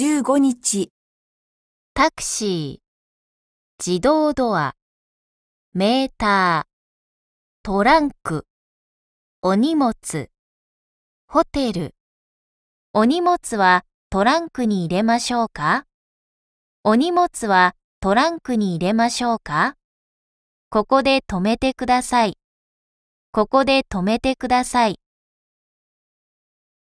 15日、タクシー、自動ドア、メーター、トランク、お荷物、ホテル。お荷物はトランクに入れましょうかお荷物はトランクに入れましょうかここで止めてください。ここで止めてください。